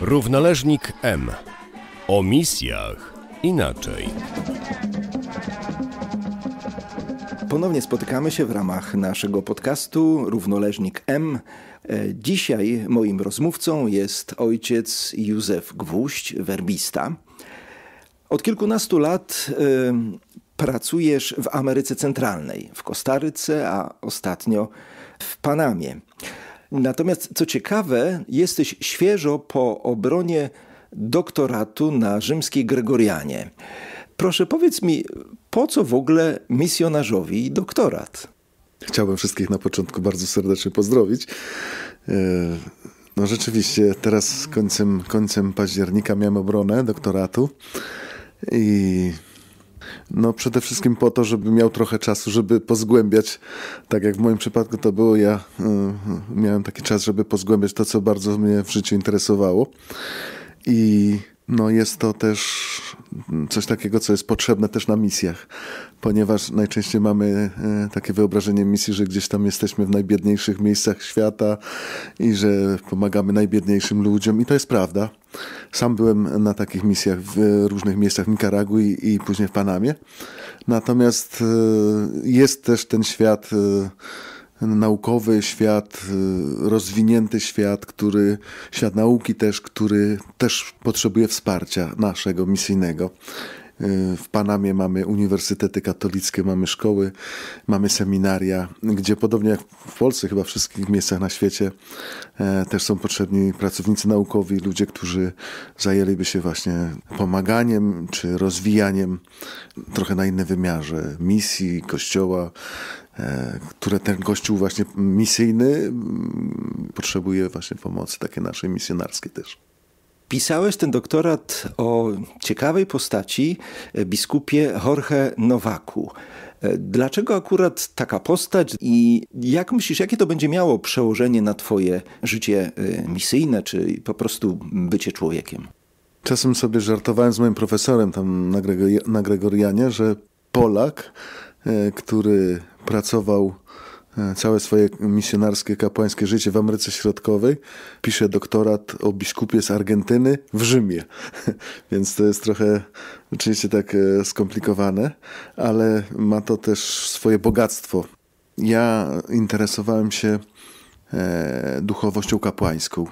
Równoleżnik M. O misjach inaczej. Ponownie spotykamy się w ramach naszego podcastu Równoleżnik M. E, dzisiaj moim rozmówcą jest ojciec Józef Gwóźdź, werbista. Od kilkunastu lat y, pracujesz w Ameryce Centralnej, w Kostaryce, a ostatnio w Panamie. Natomiast co ciekawe, jesteś świeżo po obronie doktoratu na rzymskiej Gregorianie. Proszę powiedz mi, po co w ogóle misjonarzowi doktorat? Chciałbym wszystkich na początku bardzo serdecznie pozdrowić. E, no rzeczywiście, teraz końcem, końcem października miałem obronę doktoratu i no przede wszystkim po to, żeby miał trochę czasu, żeby pozgłębiać, tak jak w moim przypadku to było, ja y, y miałem taki czas, żeby pozgłębiać to, co bardzo mnie w życiu interesowało. I no jest to też coś takiego, co jest potrzebne też na misjach, ponieważ najczęściej mamy e, takie wyobrażenie misji, że gdzieś tam jesteśmy w najbiedniejszych miejscach świata i że pomagamy najbiedniejszym ludziom i to jest prawda. Sam byłem na takich misjach w e, różnych miejscach w Nikaragui i później w Panamie. Natomiast e, jest też ten świat naukowy świat, y, rozwinięty świat, który, świat nauki też, który też potrzebuje wsparcia naszego, misyjnego. W Panamie mamy uniwersytety katolickie, mamy szkoły, mamy seminaria, gdzie podobnie jak w Polsce, chyba w wszystkich miejscach na świecie, e, też są potrzebni pracownicy naukowi, ludzie, którzy zajęliby się właśnie pomaganiem czy rozwijaniem trochę na inne wymiarze misji, kościoła, e, które ten kościół właśnie misyjny mm, potrzebuje właśnie pomocy, takie naszej misjonarskiej też. Pisałeś ten doktorat o ciekawej postaci, e, biskupie Jorge Nowaku. E, dlaczego akurat taka postać i jak myślisz, jakie to będzie miało przełożenie na Twoje życie e, misyjne, czy po prostu bycie człowiekiem? Czasem sobie żartowałem z moim profesorem tam na, Gregor na Gregorianie, że Polak, który pracował E, całe swoje misjonarskie, kapłańskie życie w Ameryce Środkowej. Pisze doktorat o biskupie z Argentyny w Rzymie. Więc to jest trochę oczywiście tak e, skomplikowane, ale ma to też swoje bogactwo. Ja interesowałem się e, duchowością kapłańską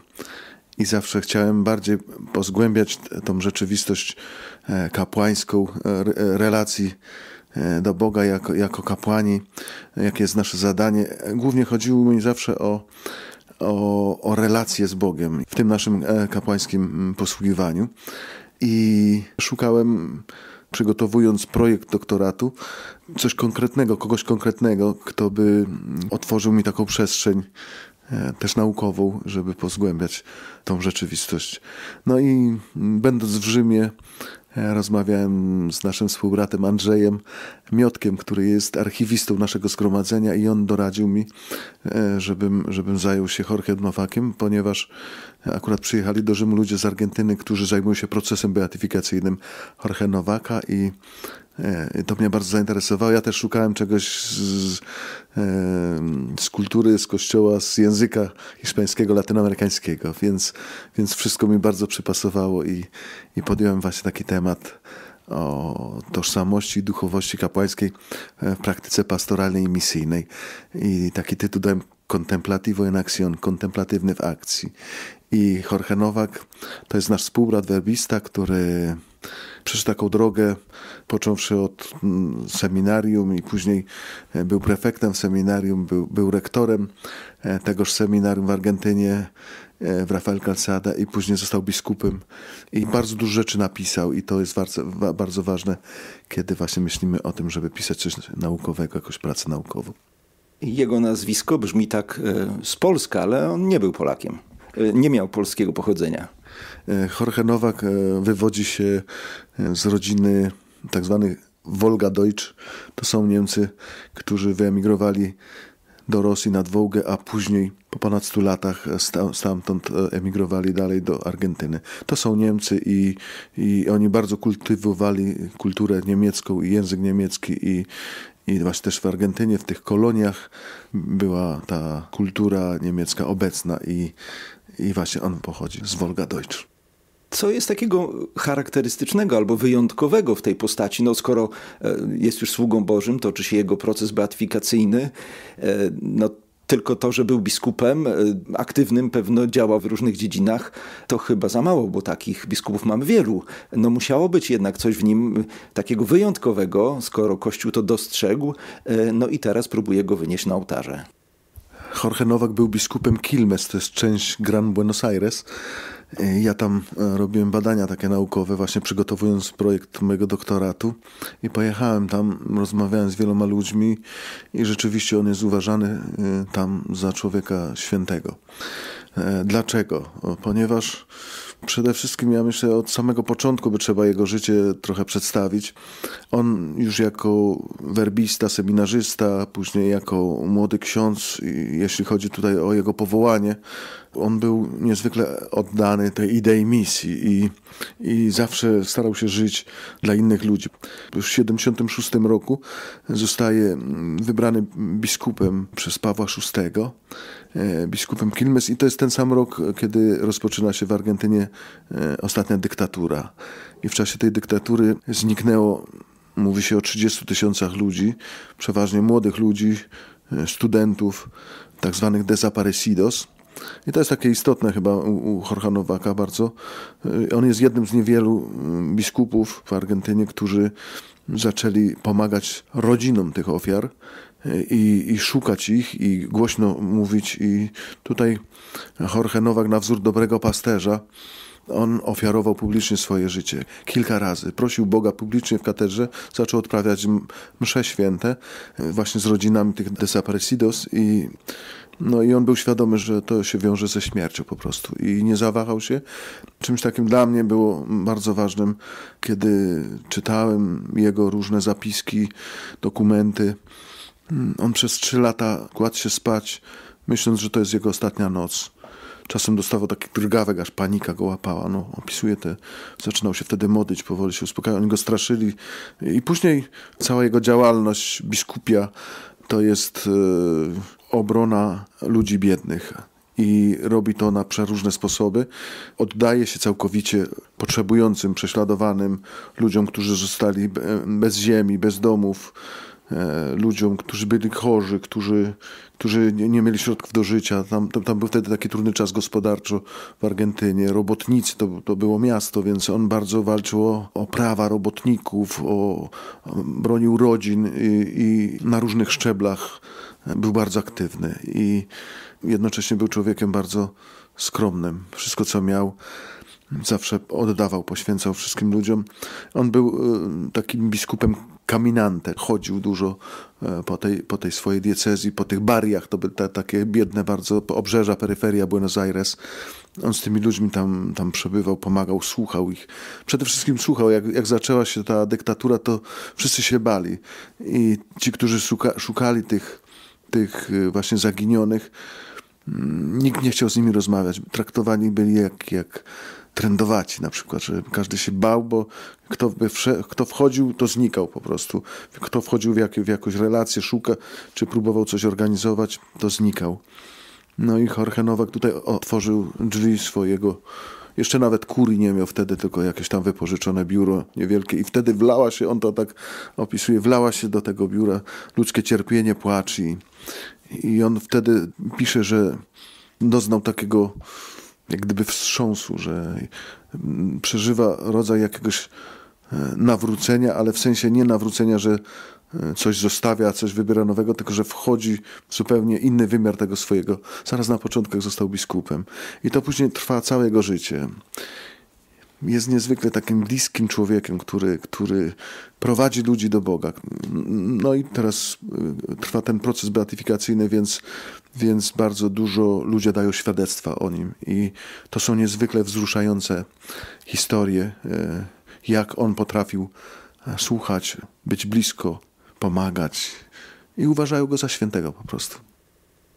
i zawsze chciałem bardziej pozgłębiać tą rzeczywistość kapłańską, relacji E, do Boga jako, jako kapłani, jakie jest nasze zadanie. Głównie chodziło mi zawsze o, o, o relacje z Bogiem w tym naszym e, kapłańskim mm, posługiwaniu. I szukałem, przygotowując projekt doktoratu, coś konkretnego, kogoś konkretnego, kto by mm, otworzył mi taką przestrzeń e, też naukową, żeby pozgłębiać tą rzeczywistość. No i mm, będąc w Rzymie, Rozmawiałem z naszym współbratem Andrzejem Miotkiem, który jest archiwistą naszego zgromadzenia i on doradził mi, e, żebym, żebym zajął się Jorge Nowakiem, ponieważ akurat przyjechali do Rzymu ludzie z Argentyny, którzy zajmują się procesem beatyfikacyjnym Jorge Nowaka i E, to mnie bardzo zainteresowało. Ja też szukałem czegoś z, e, z, kultury, z kościoła, z języka hiszpańskiego, latynoamerykańskiego, więc, więc wszystko mi bardzo przypasowało i, i podjąłem właśnie taki temat o tożsamości i duchowości kapłańskiej e, w praktyce pastoralnej i misyjnej. I taki tytuł dałem Contemplativo en Acción, kontemplatywny w akcji. I Jorge Nowak to jest nasz współbrat werbista, który przez taką drogę, począwszy od mm, seminarium i później e, był prefektem seminarium, był, był rektorem e, tegoż seminarium w Argentynie e, w Rafael Calzada i później został biskupem i bardzo dużo rzeczy napisał i to jest bardzo, bardzo ważne, kiedy właśnie myślimy o tym, żeby pisać coś naukowego, jakąś pracę naukową. Jego nazwisko brzmi tak z Polska, ale on nie był Polakiem. Nie miał polskiego pochodzenia. E, Jorge Nowak e, wywodzi się e, z rodziny tak zwanych Volga Deutsch. To są Niemcy, którzy wyemigrowali do Rosji nad Wołgę, a później po ponad 100 latach stamtąd emigrowali dalej do Argentyny. To są Niemcy i, i oni bardzo kultywowali kulturę niemiecką i język niemiecki i, i właśnie też w Argentynie, w tych koloniach była ta kultura niemiecka obecna i i właśnie on pochodzi z Wolga Deutsch. Co jest takiego charakterystycznego albo wyjątkowego w tej postaci? No, skoro e, jest już sługą Bożym, toczy się jego proces beatyfikacyjny. E, no, tylko to, że był biskupem e, aktywnym, pewno działa w różnych dziedzinach, to chyba za mało, bo takich biskupów mamy wielu. No musiało być jednak coś w nim takiego wyjątkowego, skoro Kościół to dostrzegł, no i teraz próbuje go wynieść na ołtarze. Jorge Nowak był biskupem Quilmes, to jest część Gran Buenos Aires. E, ja tam e, robiłem badania takie naukowe, właśnie przygotowując projekt mojego doktoratu i pojechałem tam, rozmawiałem z wieloma ludźmi i rzeczywiście on jest uważany e, tam za człowieka świętego. Dlaczego? Ponieważ przede wszystkim ja myślę od samego początku, by trzeba jego życie trochę przedstawić. On już jako werbista, seminarzysta, później jako młody ksiądz, jeśli chodzi tutaj o jego powołanie, on był niezwykle oddany tej idei misji i, i zawsze starał się żyć dla innych ludzi. Już w 76 roku zostaje wybrany biskupem przez Pawła VI, e, biskupem Kilmes i to jest ten sam rok, kiedy rozpoczyna się w Argentynie E, ostatnia dyktatura. I w czasie tej dyktatury zniknęło, mówi się o 30 tysiącach ludzi, przeważnie młodych ludzi, e, studentów, tak zwanych desaparecidos. I to jest takie istotne chyba u, Jorge Nowaka bardzo. E, on jest jednym z niewielu mm, biskupów w Argentynie, którzy zaczęli pomagać rodzinom tych ofiar i, i szukać ich i głośno mówić. I tutaj Jorge Nowak na wzór dobrego pasterza on ofiarował publicznie swoje życie kilka razy. Prosił Boga publicznie w katedrze, zaczął odprawiać msze święte e, właśnie z rodzinami tych desaparecidos i no i on był świadomy, że to się wiąże ze śmiercią po prostu i nie zawahał się. Czymś takim dla mnie było bardzo ważnym, kiedy czytałem jego różne zapiski, dokumenty, Mm, on przez trzy lata kładł się spać, myśląc, że to jest jego ostatnia noc. Czasem dostawał takich drgawek, aż panika go łapała. No, opisuje te. Zaczynał się wtedy modlić, powoli się uspokajał. Oni go straszyli. I później cała jego działalność biskupia to jest e, obrona ludzi biednych. I robi to na przeróżne sposoby. Oddaje się całkowicie potrzebującym, prześladowanym ludziom, którzy zostali bez ziemi, bez domów, E, ludziom, którzy byli chorzy, którzy, którzy nie, mieli środków do życia. Tam, tam, tam, był wtedy taki trudny czas gospodarczo w Argentynie. Robotnicy to, to było miasto, więc on bardzo walczył o, o prawa robotników, o, bronił rodzin i, i na różnych szczeblach był bardzo aktywny. I jednocześnie był człowiekiem bardzo skromnym. Wszystko, co miał, zawsze oddawał, poświęcał wszystkim ludziom. On był e, takim biskupem Kaminante chodził dużo e, po tej, po tej swojej diecezji, po tych bariach, to były te, takie biedne bardzo obrzeża, peryferia Buenos Aires. On z tymi ludźmi tam, tam przebywał, pomagał, słuchał ich. Przede wszystkim słuchał. Jak, jak zaczęła się ta dyktatura, to wszyscy się bali. I ci, którzy szuka, szukali tych, tych y, właśnie zaginionych, mm, nikt nie chciał z nimi rozmawiać. Traktowani byli jak, jak trendowaci na przykład, że każdy się bał, bo kto, by kto wchodził, to znikał po prostu. Kto wchodził w, jak w jakąś relację, szuka, czy próbował coś organizować, to znikał. No i Jorge Nowak tutaj otworzył drzwi swojego jeszcze nawet kurii nie miał wtedy, tylko jakieś tam wypożyczone biuro niewielkie. I wtedy wlała się, on to tak opisuje, wlała się do tego biura ludzkie cierpienie, płacz. I, i on wtedy pisze, że doznał takiego jak gdyby wstrząsu, że mm, przeżywa rodzaj jakiegoś e, nawrócenia, ale w sensie nie nawrócenia, że e, coś zostawia, coś wybiera nowego, tylko że wchodzi w zupełnie inny wymiar tego swojego. Zaraz na początkach został biskupem i to później trwa całe jego życie jest niezwykle takim bliskim człowiekiem, który, który prowadzi ludzi do Boga. No i teraz y, trwa ten proces beatyfikacyjny, więc, więc bardzo dużo ludzie dają świadectwa o nim. I to są niezwykle wzruszające historie, y, jak on potrafił e, słuchać, być blisko, pomagać. I uważają go za świętego po prostu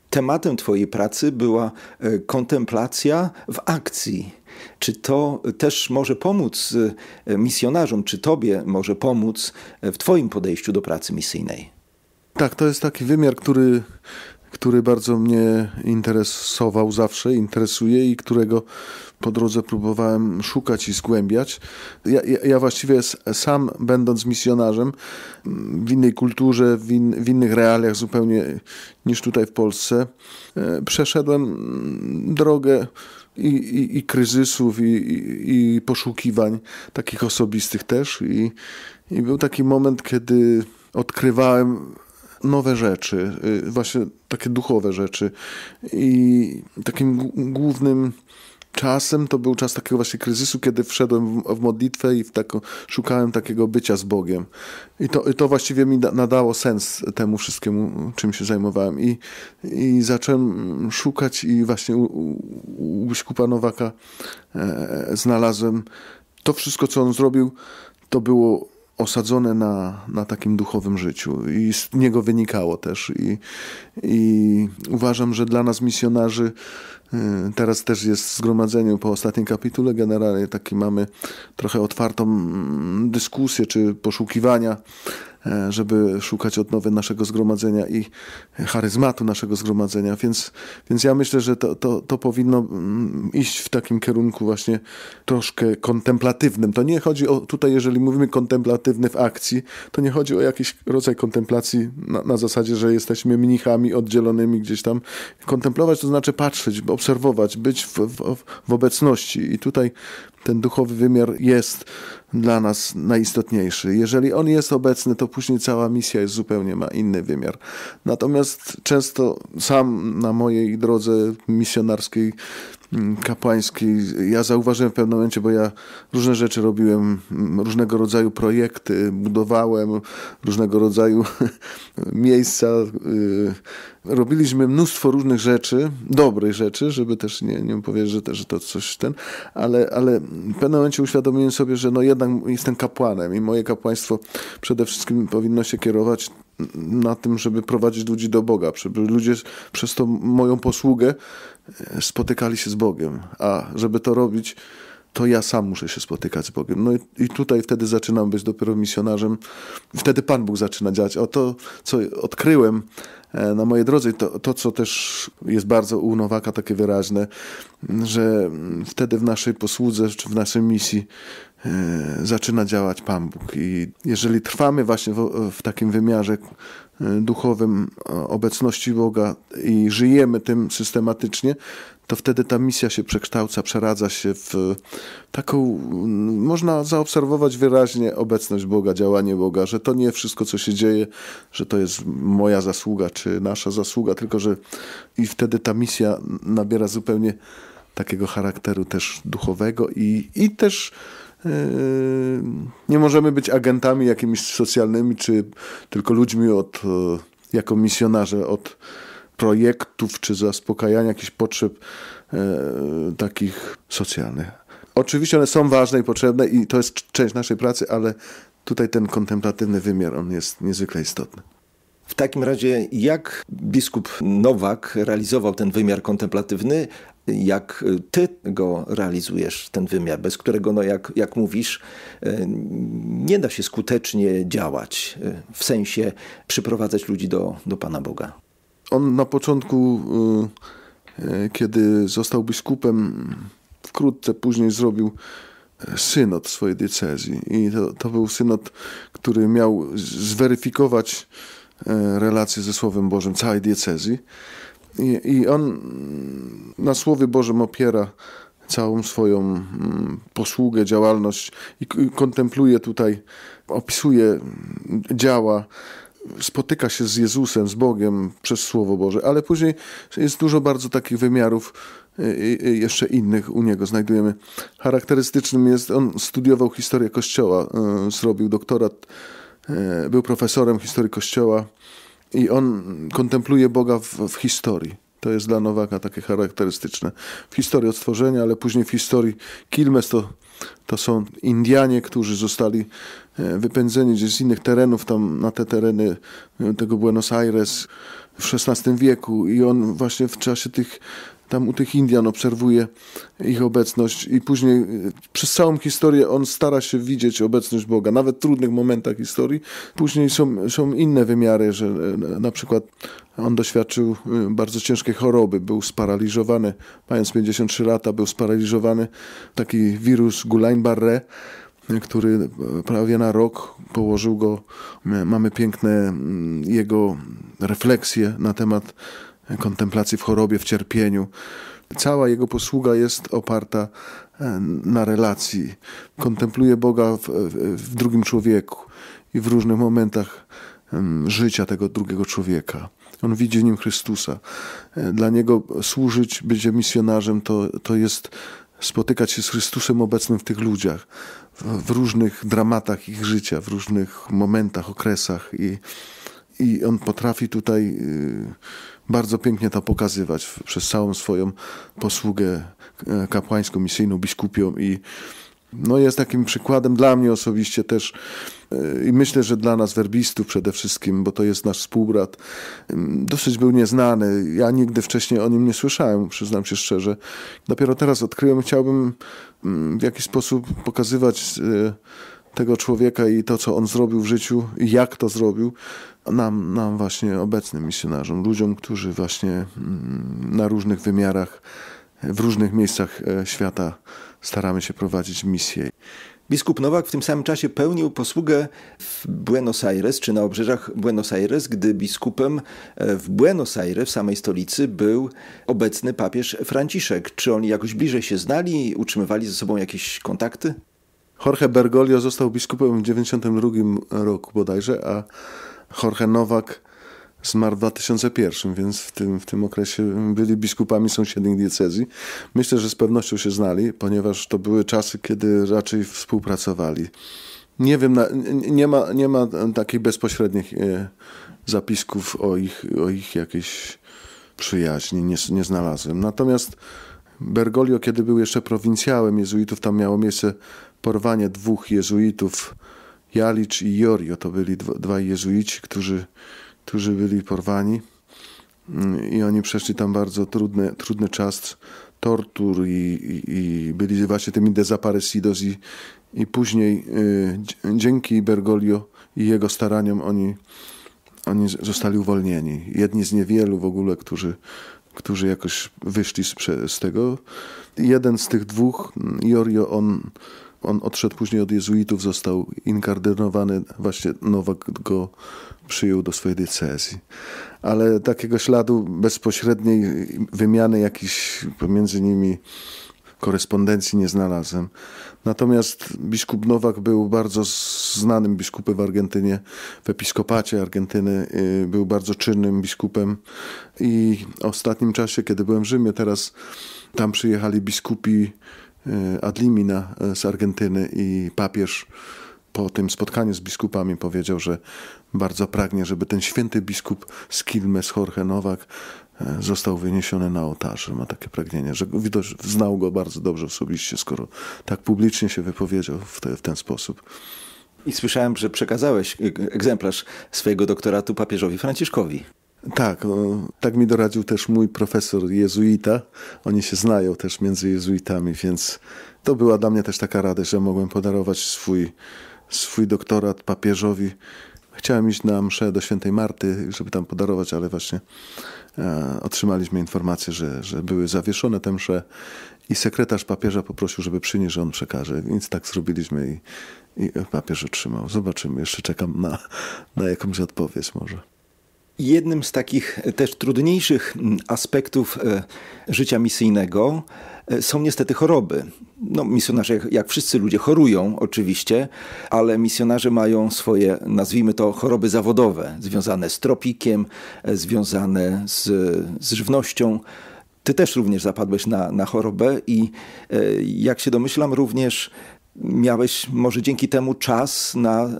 tematem Twojej pracy była e, kontemplacja w akcji. Czy to też może pomóc e, misjonarzom, czy Tobie może pomóc e, w Twoim podejściu do pracy misyjnej? Tak, to jest taki wymiar, który który bardzo mnie interesował zawsze, interesuje i którego po drodze próbowałem szukać i zgłębiać. Ja, ja właściwie sam, będąc misjonarzem mm, w innej kulturze, w, in, w innych realiach zupełnie niż tutaj w Polsce, e, przeszedłem mm, drogę. I, i, i, kryzysów, i, i, i, poszukiwań takich osobistych też. I, I był taki moment, kiedy odkrywałem nowe rzeczy, y, właśnie takie duchowe rzeczy. I takim głównym czasem to był czas takiego właśnie kryzysu, kiedy wszedłem w modlitwę i w szukałem takiego bycia z Bogiem. I to, i to właściwie mi nadało sens temu wszystkiemu, czym się zajmowałem. I, i zacząłem szukać i właśnie u, u biskupa Nowaka e, e, znalazłem to wszystko, co on zrobił, to było osadzone na, na takim duchowym życiu i z niego wynikało też. I, i uważam, że dla nas misjonarzy y, Teraz też jest w zgromadzeniu po ostatnim kapitule generalnie taki mamy trochę otwartą mm, dyskusję czy poszukiwania E, żeby szukać odnowy naszego zgromadzenia i charyzmatu naszego zgromadzenia. Więc, więc ja myślę, że to, to, to powinno mm, iść w takim kierunku właśnie troszkę kontemplatywnym. To nie chodzi o, tutaj jeżeli mówimy kontemplatywny w akcji, to nie chodzi o jakiś rodzaj kontemplacji na, na zasadzie, że jesteśmy mnichami oddzielonymi gdzieś tam. Kontemplować to znaczy patrzeć, obserwować, być w, w, w obecności i tutaj ten duchowy wymiar jest dla nas najistotniejszy. Jeżeli on jest obecny, to później cała misja jest zupełnie ma inny wymiar. Natomiast często sam na mojej drodze misjonarskiej Mm, kapłańskiej. Ja zauważyłem w pewnym momencie, bo ja różne rzeczy robiłem, mm, różnego rodzaju projekty, budowałem różnego rodzaju miejsca. Y, robiliśmy mnóstwo różnych rzeczy, dobrych rzeczy, żeby też nie, nie powiedzieć, że, że to coś ten, ale, ale w pewnym momencie uświadomiłem sobie, że no jednak jestem kapłanem i moje kapłaństwo przede wszystkim powinno się kierować na tym, żeby prowadzić ludzi do Boga, żeby ludzie przez tą moją posługę e, spotykali się z Bogiem. A żeby to robić, to ja sam muszę się spotykać z Bogiem. No i, i, tutaj wtedy zaczynam być dopiero misjonarzem. Wtedy Pan Bóg zaczyna działać. O to, co odkryłem e, na mojej drodze, to, to co też jest bardzo u Nowaka takie wyraźne, że wtedy w naszej posłudze, czy w naszej misji E, zaczyna działać Pan Bóg. I jeżeli trwamy właśnie w, w, takim wymiarze e, duchowym e, obecności Boga i żyjemy tym systematycznie, to wtedy ta misja się przekształca, przeradza się w taką, można zaobserwować wyraźnie obecność Boga, działanie Boga, że to nie wszystko, co się dzieje, że to jest moja zasługa czy nasza zasługa, tylko że i wtedy ta misja nabiera zupełnie takiego charakteru też duchowego i, i też Yy, nie możemy być agentami jakimiś socjalnymi, czy tylko ludźmi od, e, jako misjonarze od projektów, czy zaspokajania jakichś potrzeb e, takich socjalnych. Oczywiście one są ważne i potrzebne i to jest część naszej pracy, ale tutaj ten kontemplatywny wymiar, on jest niezwykle istotny. W takim razie, jak biskup Nowak realizował ten wymiar kontemplatywny, jak ty go realizujesz, ten wymiar, bez którego, no jak, jak mówisz, e, nie da się skutecznie działać, e, w sensie przyprowadzać ludzi do, do Pana Boga. On na początku, e, kiedy został biskupem, wkrótce później zrobił synod swojej diecezji. I to, to był synod, który miał zweryfikować E, relację ze Słowem Bożym całej diecezji. I, I, on na Słowie Bożym opiera całą swoją mm, posługę, działalność i kontempluje tutaj, opisuje, działa, spotyka się z Jezusem, z Bogiem przez Słowo Boże, ale później jest dużo bardzo takich wymiarów e, e, jeszcze innych u niego znajdujemy. Charakterystycznym jest, on studiował historię Kościoła, zrobił doktorat E, był profesorem historii Kościoła i on kontempluje Boga w, w historii. To jest dla Nowaka takie charakterystyczne. W historii odtworzenia, ale później w historii Kilmes to, to są Indianie, którzy zostali e, wypędzeni gdzieś z innych terenów, tam na te tereny e, tego Buenos Aires w XVI wieku i on właśnie w czasie tych tam u tych Indian obserwuje ich obecność i później e, przez całą historię on stara się widzieć obecność Boga, nawet w trudnych momentach historii. Później są, są inne wymiary, że e, na przykład on doświadczył e, bardzo ciężkiej choroby, był sparaliżowany, mając 53 lata, był sparaliżowany taki wirus Guillain-Barré, który prawie na rok położył go. Mamy piękne mm, jego refleksje na temat kontemplacji w chorobie, w cierpieniu. Cała jego posługa jest oparta e, na relacji. Kontempluje Boga w, w drugim człowieku i w różnych momentach życia tego drugiego człowieka. On widzi w nim Chrystusa. E, dla niego służyć, być misjonarzem, to, to jest spotykać się z Chrystusem obecnym w tych ludziach, w, w różnych dramatach ich życia, w różnych momentach, okresach. I, i on potrafi tutaj y, bardzo pięknie to pokazywać przez całą swoją posługę e, kapłańską, misyjną, biskupią i no jest takim przykładem dla mnie osobiście też e, i myślę, że dla nas werbistów przede wszystkim, bo to jest nasz współbrat. Dosyć był nieznany. Ja nigdy wcześniej o nim nie słyszałem, przyznam się szczerze. Dopiero teraz odkryłem, chciałbym w jakiś sposób pokazywać e, tego człowieka i to, co on zrobił w życiu i jak to zrobił, nam, nam właśnie obecnym misjonarzom, ludziom, którzy właśnie mm, na różnych wymiarach, w różnych miejscach e, świata staramy się prowadzić misję. Biskup Nowak w tym samym czasie pełnił posługę w Buenos Aires, czy na obrzeżach Buenos Aires, gdy biskupem e, w Buenos Aires, w samej stolicy, był obecny papież Franciszek. Czy oni jakoś bliżej się znali, utrzymywali ze sobą jakieś kontakty? Jorge Bergoglio został biskupem w 1992 roku bodajże, a Jorge Nowak zmarł w 2001, więc w tym, w tym okresie byli biskupami sąsiednich diecezji. Myślę, że z pewnością się znali, ponieważ to były czasy, kiedy raczej współpracowali. Nie wiem, nie, ma, nie ma takich bezpośrednich e, zapisków o ich, o ich jakiejś przyjaźni, nie, nie znalazłem. Natomiast Bergoglio, kiedy był jeszcze prowincjałem jezuitów, tam miało miejsce porwanie dwóch jezuitów Jalicz i Jorio to byli dwaj jezuici, którzy, którzy byli porwani mm, i oni przeszli tam bardzo trudny, trudny czas tortur i, i, i byli właśnie tymi desaparecidos i, i później y, dzięki Bergoglio i jego staraniom oni, oni zostali uwolnieni. Jedni z niewielu w ogóle, którzy, którzy jakoś wyszli z, z tego. Jeden z tych dwóch, mm, Jorio, on on odszedł później od jezuitów, został inkardynowany, właśnie Nowak go przyjął do swojej decyzji. Ale takiego śladu bezpośredniej wymiany jakiejś pomiędzy nimi korespondencji nie znalazłem. Natomiast biskup Nowak był bardzo znanym biskupem w Argentynie, w episkopacie Argentyny, y, był bardzo czynnym biskupem i w ostatnim czasie, kiedy byłem w Rzymie, teraz tam przyjechali biskupi E, Adlimina e, z Argentyny i papież po tym spotkaniu z biskupami powiedział, że bardzo pragnie, żeby ten święty biskup z Kilmes, Jorge Nowak, e, został wyniesiony na ołtarze. Ma takie pragnienie, że widać, znał go bardzo dobrze osobiście, skoro tak publicznie się wypowiedział w, te, w ten sposób. I słyszałem, że przekazałeś egzemplarz swojego doktoratu papieżowi Franciszkowi. Tak, tak mi doradził też mój profesor jezuita. Oni się znają też między jezuitami, więc to była dla mnie też taka rada, że mogłem podarować swój, swój doktorat papieżowi. Chciałem iść na mszę do świętej Marty, żeby tam podarować, ale właśnie e, otrzymaliśmy informację, że, że były zawieszone te msze i sekretarz papieża poprosił, żeby przynieść, że on przekaże. Więc tak zrobiliśmy i, i papież otrzymał. Zobaczymy, jeszcze czekam na, na jakąś odpowiedź może. Jednym z takich e, też trudniejszych mm, aspektów e, życia misyjnego e, są niestety choroby. No, misjonarze, jak, wszyscy ludzie, chorują oczywiście, ale misjonarze mają swoje, nazwijmy to, choroby zawodowe, związane z tropikiem, związane z, z żywnością. Ty też również zapadłeś na, na chorobę i jak się domyślam, również miałeś może dzięki temu czas na e,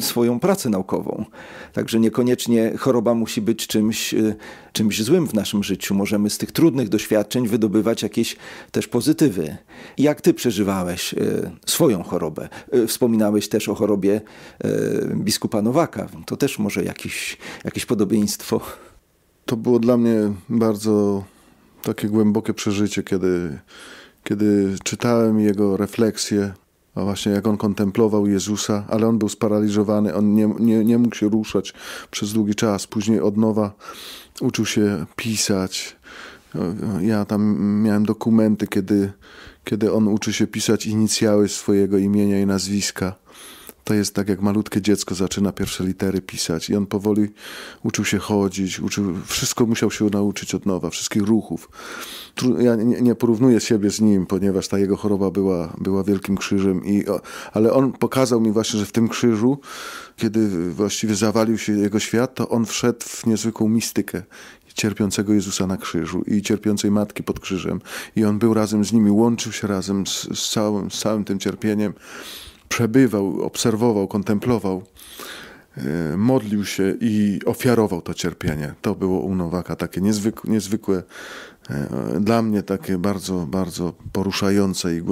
swoją pracę naukową. Także niekoniecznie choroba musi być czymś, e, czymś złym w naszym życiu. Możemy z tych trudnych doświadczeń wydobywać jakieś też pozytywy. Jak ty przeżywałeś e, swoją chorobę? Wspominałeś też o chorobie biskupa Nowaka. To też może jakieś, jakieś podobieństwo. To było dla mnie bardzo takie głębokie przeżycie, kiedy kiedy czytałem jego refleksje a właśnie jak on kontemplował Jezusa, ale on był sparaliżowany, on nie, nie, nie mógł się ruszać przez długi czas. Później od nowa uczył się pisać. Ja tam miałem dokumenty, kiedy, kiedy on uczy się pisać inicjały swojego imienia i nazwiska to jest tak, jak malutkie dziecko zaczyna pierwsze litery pisać i on powoli uczył się chodzić, uczył, wszystko musiał się nauczyć od nowa, wszystkich ruchów. Ja nie, nie porównuję siebie z nim, ponieważ ta jego choroba była, była wielkim krzyżem, i, ale on pokazał mi właśnie, że w tym krzyżu, kiedy właściwie zawalił się jego świat, to on wszedł w niezwykłą mistykę cierpiącego Jezusa na krzyżu i cierpiącej matki pod krzyżem. I on był razem z nimi, łączył się razem z, z, całym, z całym tym cierpieniem przebywał, obserwował, kontemplował, e, modlił się i ofiarował to cierpienie. To było u Nowaka takie niezwykłe, niezwykłe dla mnie takie bardzo, bardzo poruszające i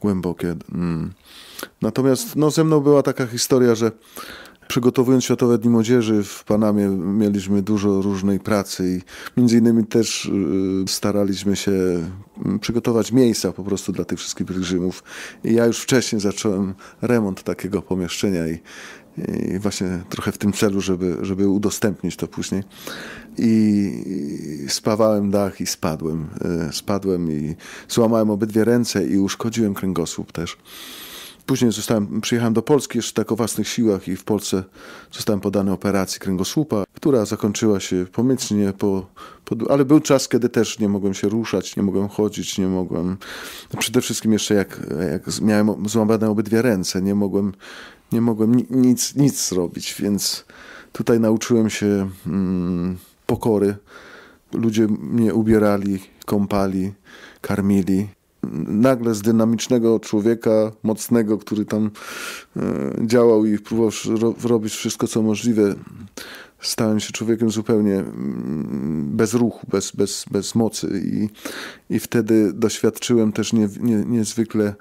głębokie. Mm. Natomiast no, ze mną była taka historia, że Przygotowując Światowe Dni Młodzieży w Panamie mieliśmy dużo różnej pracy i między innymi też y, staraliśmy się mm, przygotować miejsca po prostu dla tych wszystkich pielgrzymów. I ja już wcześniej zacząłem remont takiego pomieszczenia i, i właśnie trochę w tym celu, żeby, żeby udostępnić to później. I spawałem dach i spadłem. Y, spadłem i złamałem obydwie ręce i uszkodziłem kręgosłup też. Później zostałem, przyjechałem do Polski jeszcze tak o własnych siłach i w Polsce zostałem podany operacji kręgosłupa, która zakończyła się pomyślnie, po, po, ale był czas, kiedy też nie mogłem się ruszać, nie mogłem chodzić, nie mogłem... No, przede wszystkim jeszcze jak, jak miałem złamane obydwie ręce, nie mogłem, nie mogłem nic, nic zrobić, więc tutaj nauczyłem się mm, pokory. Ludzie mnie ubierali, kąpali, karmili nagle z dynamicznego człowieka, mocnego, który tam e, działał i próbował robić wszystko, co możliwe, stałem się człowiekiem zupełnie mm, bez ruchu, bez, bez, bez mocy. I, I wtedy doświadczyłem też nie, nie, niezwykle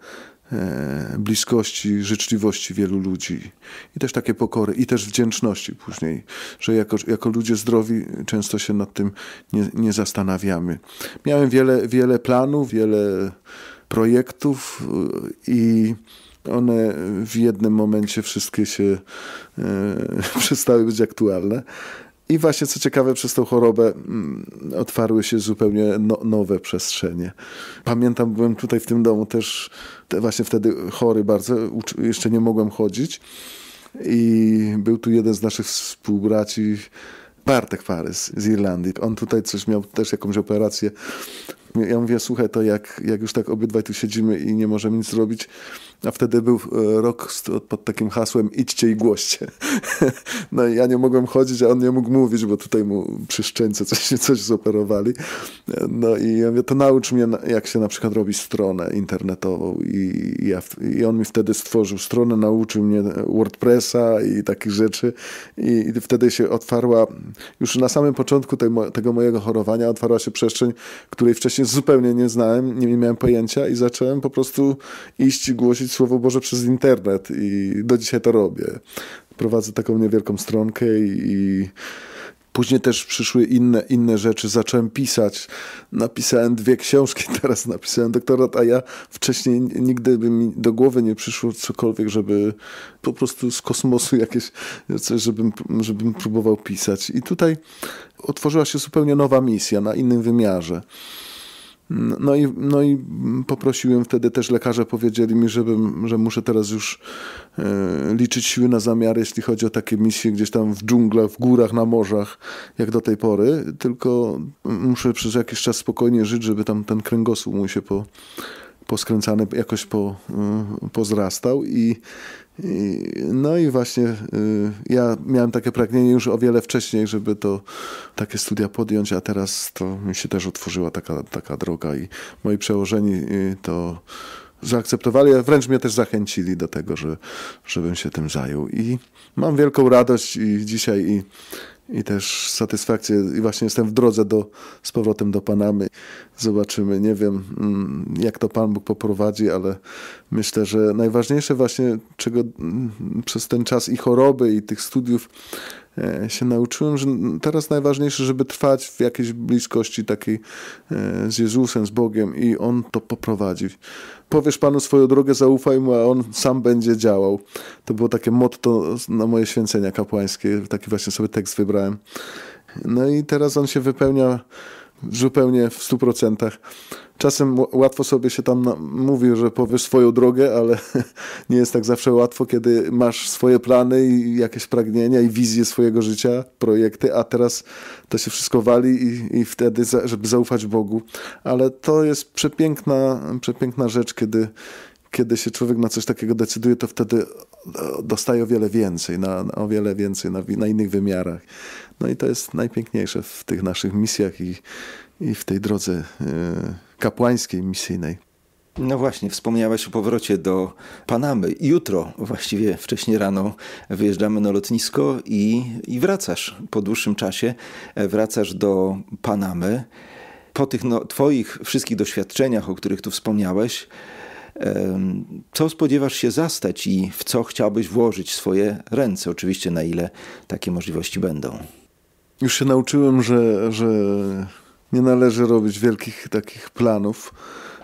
E, bliskości, życzliwości wielu ludzi i też takie pokory i też wdzięczności później, że jako, jako ludzie zdrowi często się nad tym nie, nie zastanawiamy. Miałem wiele, wiele planów, wiele projektów e, i one w jednym momencie wszystkie się e, przestały być aktualne. I właśnie co ciekawe, przez tą chorobę mm, otwarły się zupełnie no, nowe przestrzenie. Pamiętam, byłem tutaj w tym domu też właśnie wtedy chory bardzo, jeszcze nie mogłem chodzić. I był tu jeden z naszych współbraci, Bartek Parys z Irlandii. On tutaj coś miał, też jakąś operację ja mówię, słuchaj, to jak, jak już tak obydwaj tu siedzimy i nie możemy nic zrobić, a wtedy był e, rok pod takim hasłem idźcie i głoście. No i ja nie mogłem chodzić, a on nie mógł mówić, bo tutaj mu przy szczęce coś, coś zoperowali. No i ja mówię, to naucz mnie, jak się na przykład robi stronę internetową. I, ja, i on mi wtedy stworzył stronę, nauczył mnie WordPressa i takich rzeczy. I, i wtedy się otwarła, już na samym początku tej, tego mojego chorowania otwarła się przestrzeń, której wcześniej faktycznie zupełnie nie znałem, nie miałem pojęcia i zacząłem po prostu iść głosić Słowo Boże przez internet i do dzisiaj to robię. Prowadzę taką niewielką stronkę i, i Później też przyszły inne, inne rzeczy, zacząłem pisać. Napisałem dwie książki, teraz napisałem doktorat, a ja wcześniej nigdy by mi do głowy nie przyszło cokolwiek, żeby po prostu z kosmosu jakieś coś, żebym, żebym próbował pisać. I tutaj otworzyła się zupełnie nowa misja na innym wymiarze. No i, no i poprosiłem wtedy też lekarze, powiedzieli mi, żebym, że muszę teraz już y, liczyć siły na zamiary, jeśli chodzi o takie misje gdzieś tam w dżunglach, w górach, na morzach, jak do tej pory, tylko muszę przez jakiś czas spokojnie żyć, żeby tam ten kręgosłup mu się po, poskręcany, jakoś po, y, pozrastał i no i właśnie y, ja miałem takie pragnienie już o wiele wcześniej, żeby to takie studia podjąć, a teraz to mi się też otworzyła taka, taka droga i moi przełożeni y, to zaakceptowali, a wręcz mnie też zachęcili do tego, że, żebym się tym zajął. I mam wielką radość i dzisiaj i i też satysfakcję. I właśnie jestem w drodze do, z powrotem do Panamy. Zobaczymy. Nie wiem, mm, jak to Pan Bóg poprowadzi, ale myślę, że najważniejsze właśnie, czego mm, przez ten czas i choroby, i tych studiów E, się nauczyłem, że teraz najważniejsze, żeby trwać w jakiejś bliskości takiej e, z Jezusem, z Bogiem i On to poprowadzi. Powiesz Panu swoją drogę, zaufaj Mu, a On sam będzie działał. To było takie motto na moje święcenia kapłańskie, taki właśnie sobie tekst wybrałem. No i teraz on się wypełnia zupełnie w 100%. Czasem łatwo sobie się tam mówi, że powiesz swoją drogę, ale nie jest tak zawsze łatwo, kiedy masz swoje plany i jakieś pragnienia i wizje swojego życia, projekty, a teraz to się wszystko wali i, i wtedy, za, żeby zaufać Bogu. Ale to jest przepiękna, przepiękna rzecz, kiedy, kiedy się człowiek na coś takiego decyduje, to wtedy no, dostaje o wiele więcej, na, na o wiele więcej na, na innych wymiarach. No i to jest najpiękniejsze w tych naszych misjach i, i w tej drodze e, kapłańskiej, misyjnej. No właśnie, wspomniałeś o powrocie do Panamy. Jutro, właściwie wcześniej rano, wyjeżdżamy na lotnisko i, i wracasz po dłuższym czasie. E, wracasz do Panamy. Po tych no, Twoich wszystkich doświadczeniach, o których tu wspomniałeś, co spodziewasz się zastać i w co chciałbyś włożyć swoje ręce? Oczywiście, na ile takie możliwości będą już się nauczyłem, że, że nie należy robić wielkich takich planów,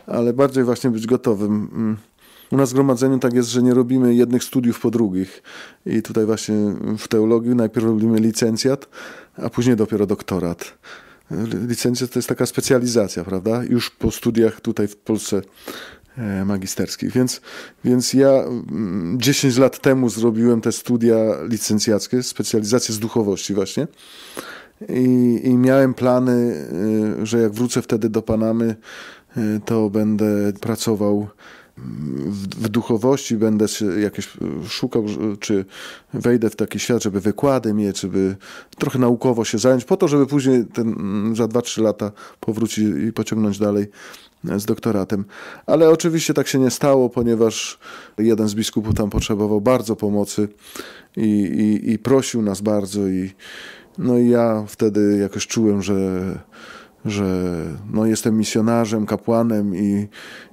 ale bardziej właśnie być gotowym. Mm. U nas w zgromadzeniu tak jest, że nie robimy jednych studiów po drugich. I tutaj właśnie w teologii najpierw robimy licencjat, a później dopiero doktorat. Licencjat to jest taka specjalizacja, prawda? Już po studiach tutaj w Polsce E, magisterskich. Więc, więc ja 10 mm, lat temu zrobiłem te studia licencjackie, specjalizację z duchowości właśnie. I, I, miałem plany, y, że jak wrócę wtedy do Panamy, y, to będę pracował mm, w, w duchowości, będę jakieś y, szukał, czy wejdę w taki świat, żeby wykłady mieć, żeby trochę naukowo się zająć, po to, żeby później ten, mm, za 2-3 lata powrócić i pociągnąć dalej z doktoratem. Ale oczywiście tak się nie stało, ponieważ jeden z biskupów tam potrzebował bardzo pomocy i, i, i prosił nas bardzo. I, no i ja wtedy jakoś czułem, że że no, jestem misjonarzem, kapłanem i,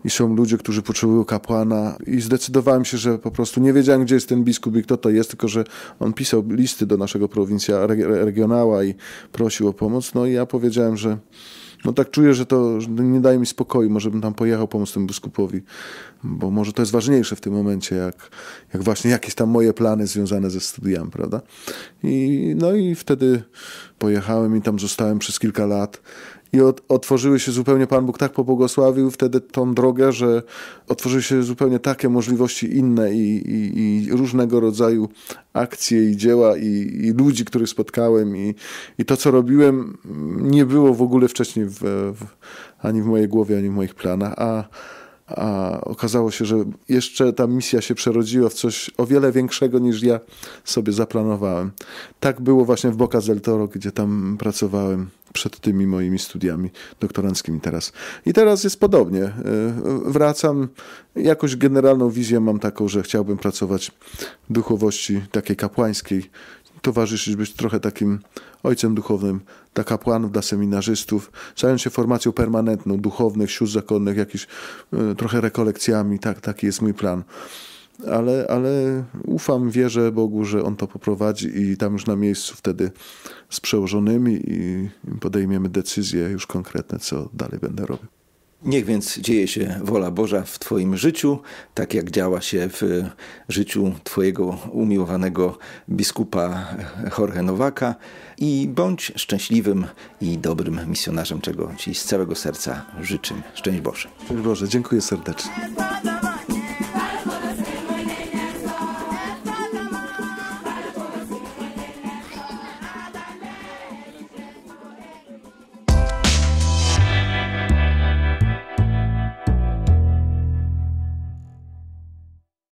i są ludzie, którzy potrzebują kapłana. I zdecydowałem się, że po prostu nie wiedziałem, gdzie jest ten biskup i kto to jest, tylko że on pisał listy do naszego prowincja regionała i prosił o pomoc. No i ja powiedziałem, że no tak czuję, że to nie daje mi spokoju, może bym tam pojechał, pomóc temu biskupowi, bo może to jest ważniejsze w tym momencie, jak, jak właśnie jakieś tam moje plany związane ze studiami, prawda? I, no i wtedy pojechałem i tam zostałem przez kilka lat i otworzyły się zupełnie, Pan Bóg tak pobłogosławił wtedy tą drogę, że otworzyły się zupełnie takie możliwości inne i, i, i różnego rodzaju akcje i dzieła i, i, ludzi, których spotkałem i, i to, co robiłem, nie było w ogóle wcześniej w, w, ani w mojej głowie, ani w moich planach, a a okazało się, że jeszcze ta misja się przerodziła w coś o wiele większego niż ja sobie zaplanowałem. Tak było właśnie w Boca del Toro, gdzie tam pracowałem przed tymi moimi studiami doktoranckimi teraz. I teraz jest podobnie. Y, wracam, jakoś generalną wizję mam taką, że chciałbym pracować w duchowości takiej kapłańskiej, towarzyszyć, być trochę takim ojcem duchownym dla kapłanów, dla seminarzystów, zająć się formacją permanentną, duchownych, sióstr zakonnych, jakiś, y, trochę rekolekcjami, tak, taki jest mój plan ale, ale ufam, wierzę Bogu, że On to poprowadzi i tam już na miejscu wtedy z przełożonymi i podejmiemy decyzje już konkretne, co dalej będę robił. Niech więc dzieje się wola Boża w Twoim życiu, tak jak działa się w życiu Twojego umiłowanego biskupa Jorge Nowaka i bądź szczęśliwym i dobrym misjonarzem, czego Ci z całego serca życzę. Szczęść Boże. Szczęść Boże, dziękuję serdecznie.